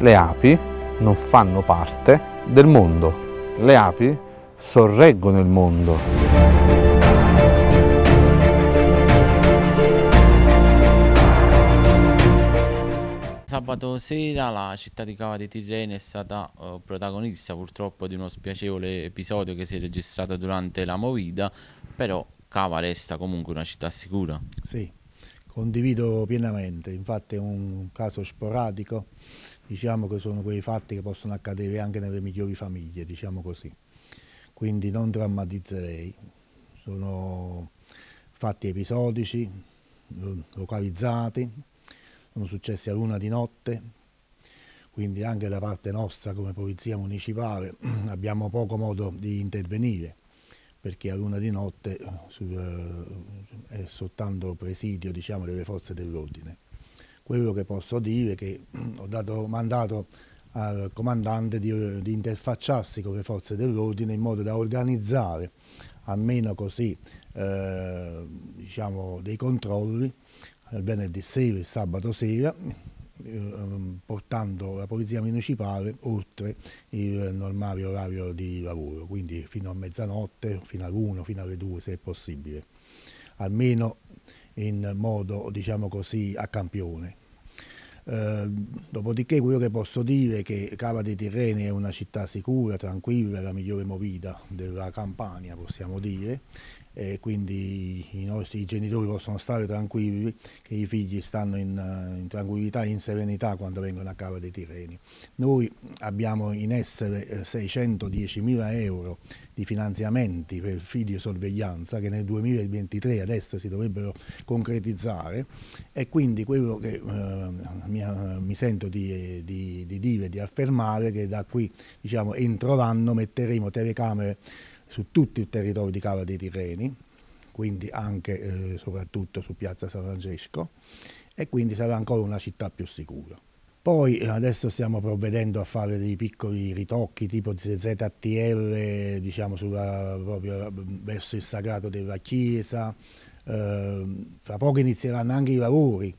Le api non fanno parte del mondo. Le api sorreggono il mondo. Sabato sera la città di Cava di Tirreni è stata eh, protagonista purtroppo di uno spiacevole episodio che si è registrato durante la Movida, però Cava resta comunque una città sicura. Sì, condivido pienamente, infatti è un caso sporadico diciamo che sono quei fatti che possono accadere anche nelle migliori famiglie, diciamo così. Quindi non drammatizzerei, sono fatti episodici, localizzati, sono successi a luna di notte, quindi anche da parte nostra come Polizia Municipale abbiamo poco modo di intervenire perché a luna di notte eh, eh, è soltanto presidio diciamo, delle forze dell'ordine quello che posso dire è che ho dato mandato al comandante di, di interfacciarsi con le forze dell'ordine in modo da organizzare almeno così eh, diciamo, dei controlli il venerdì sera e sabato sera eh, ehm, portando la polizia municipale oltre il normale orario di lavoro, quindi fino a mezzanotte, fino all'uno, fino alle due se è possibile. Almeno in modo diciamo così, a campione. Eh, dopodiché quello che posso dire è che Cava dei Tirreni è una città sicura, tranquilla, la migliore movita della Campania possiamo dire eh, quindi i nostri genitori possono stare tranquilli che i figli stanno in, eh, in tranquillità e in serenità quando vengono a cava dei Tirreni. Noi abbiamo in essere 610.000 eh, euro di finanziamenti per e sorveglianza che nel 2023 adesso si dovrebbero concretizzare e quindi quello che eh, mi, eh, mi, sento di, di, di dire, di affermare che da qui diciamo, entro l'anno metteremo telecamere su tutto il territorio di Cava dei Tirreni, quindi anche e eh, soprattutto su Piazza San Francesco e quindi sarà ancora una città più sicura. Poi eh, adesso stiamo provvedendo a fare dei piccoli ritocchi tipo ZTR diciamo, sulla, proprio, verso il sagrato della chiesa, eh, fra poco inizieranno anche i lavori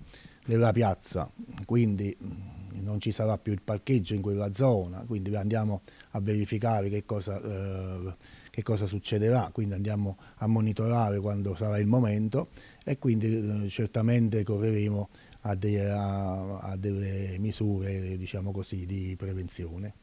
della piazza, quindi mm, non ci sarà più il parcheggio in quella zona, quindi andiamo a verificare che cosa, eh, che cosa succederà, quindi andiamo a monitorare quando sarà il momento e quindi eh, certamente correremo a, de a, a delle misure diciamo così, di prevenzione.